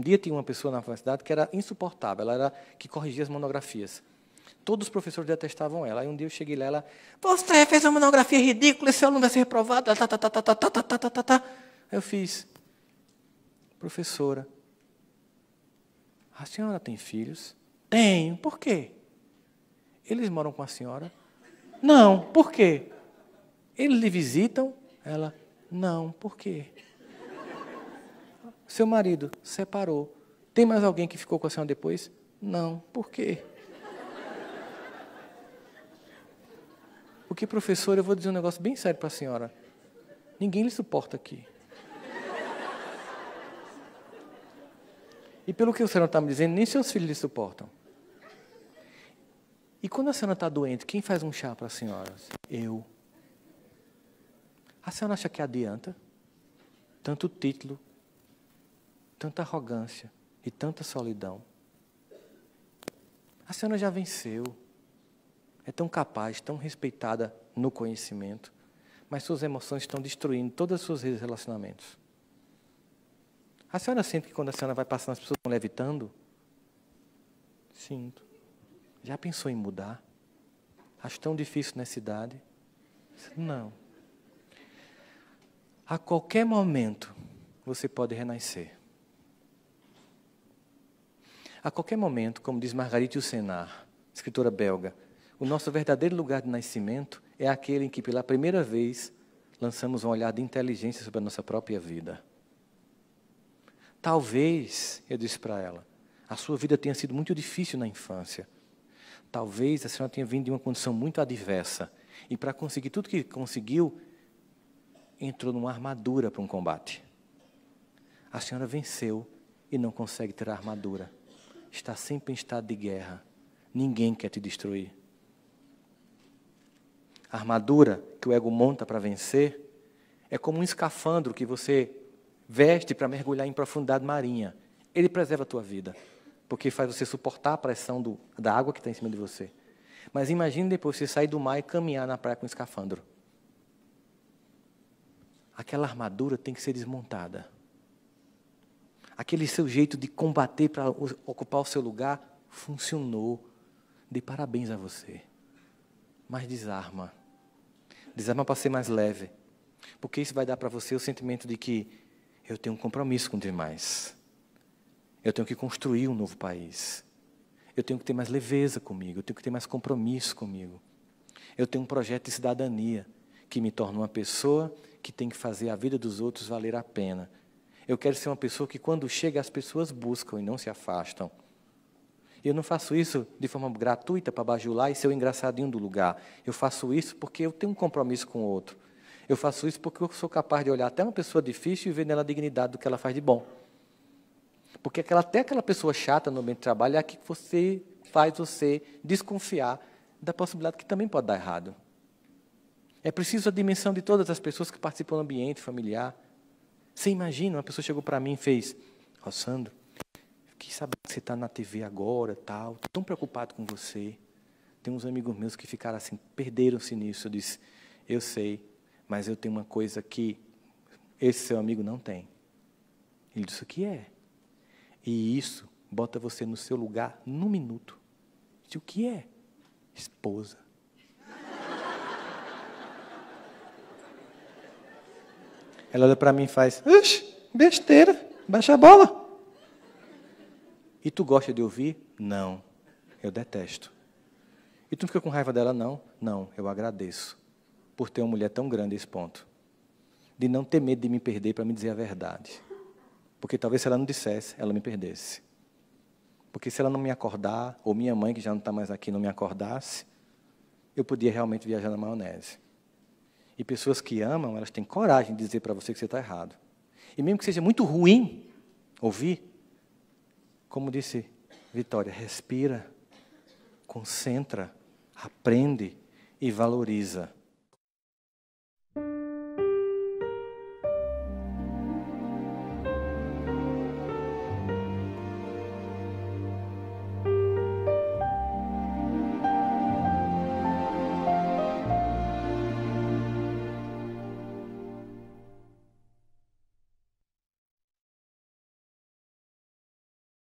Um dia tinha uma pessoa na universidade que era insuportável, ela era que corrigia as monografias. Todos os professores detestavam ela. Aí um dia eu cheguei lá, ela, você fez uma monografia ridícula, esse aluno vai ser reprovado, tá, tá, tá, tá, tá, tá, tá, tá, tá, tá. Eu fiz, professora, a senhora tem filhos? Tenho. Por quê? Eles moram com a senhora? Não. Por quê? Eles lhe visitam? Ela, não. Por quê? Seu marido separou. Tem mais alguém que ficou com a senhora depois? Não. Por quê? Porque, professor, eu vou dizer um negócio bem sério para a senhora. Ninguém lhe suporta aqui. E pelo que a senhora está me dizendo, nem seus filhos lhe suportam. E quando a senhora está doente, quem faz um chá para a senhora? Eu. A senhora acha que adianta? Tanto título, tanta arrogância e tanta solidão. A senhora já venceu. É tão capaz, tão respeitada no conhecimento, mas suas emoções estão destruindo todas os seus relacionamentos. A senhora sente que quando a senhora vai passando, as pessoas estão levitando? Sinto. Já pensou em mudar? Acho tão difícil nessa idade. Não. A qualquer momento você pode renascer. A qualquer momento, como diz Margarite Yourcenar, escritora belga, o nosso verdadeiro lugar de nascimento é aquele em que, pela primeira vez, lançamos um olhar de inteligência sobre a nossa própria vida. Talvez, eu disse para ela, a sua vida tenha sido muito difícil na infância. Talvez a senhora tenha vindo de uma condição muito adversa. E para conseguir tudo que conseguiu, entrou numa armadura para um combate. A senhora venceu e não consegue tirar a armadura está sempre em estado de guerra. Ninguém quer te destruir. A armadura que o ego monta para vencer é como um escafandro que você veste para mergulhar em profundidade marinha. Ele preserva a tua vida, porque faz você suportar a pressão do, da água que está em cima de você. Mas imagine depois você sair do mar e caminhar na praia com um escafandro. Aquela armadura tem que ser desmontada aquele seu jeito de combater para ocupar o seu lugar, funcionou. De parabéns a você. Mas desarma. Desarma para ser mais leve. Porque isso vai dar para você o sentimento de que eu tenho um compromisso com demais. Eu tenho que construir um novo país. Eu tenho que ter mais leveza comigo. Eu tenho que ter mais compromisso comigo. Eu tenho um projeto de cidadania que me torna uma pessoa que tem que fazer a vida dos outros valer a pena. Eu quero ser uma pessoa que, quando chega, as pessoas buscam e não se afastam. Eu não faço isso de forma gratuita para bajular e ser o engraçadinho do lugar. Eu faço isso porque eu tenho um compromisso com o outro. Eu faço isso porque eu sou capaz de olhar até uma pessoa difícil e ver nela a dignidade do que ela faz de bom. Porque aquela, até aquela pessoa chata no ambiente de trabalho é a que você faz você desconfiar da possibilidade que também pode dar errado. É preciso a dimensão de todas as pessoas que participam do ambiente familiar. Você imagina, uma pessoa chegou para mim e fez, Sandro, fiquei sabendo que você está na TV agora, tal, estou tão preocupado com você. Tem uns amigos meus que ficaram assim, perderam-se nisso. Eu disse, eu sei, mas eu tenho uma coisa que esse seu amigo não tem. Ele disse, o que é? E isso bota você no seu lugar no minuto. Eu disse, o que é? Esposa. Ela olha para mim e faz: besteira, baixa a bola. E tu gosta de ouvir? Não, eu detesto. E tu não fica com raiva dela? Não, não, eu agradeço por ter uma mulher tão grande a esse ponto. De não ter medo de me perder para me dizer a verdade. Porque talvez se ela não dissesse, ela me perdesse. Porque se ela não me acordar, ou minha mãe, que já não está mais aqui, não me acordasse, eu podia realmente viajar na maionese. E pessoas que amam, elas têm coragem de dizer para você que você está errado. E mesmo que seja muito ruim ouvir, como disse Vitória, respira, concentra, aprende e valoriza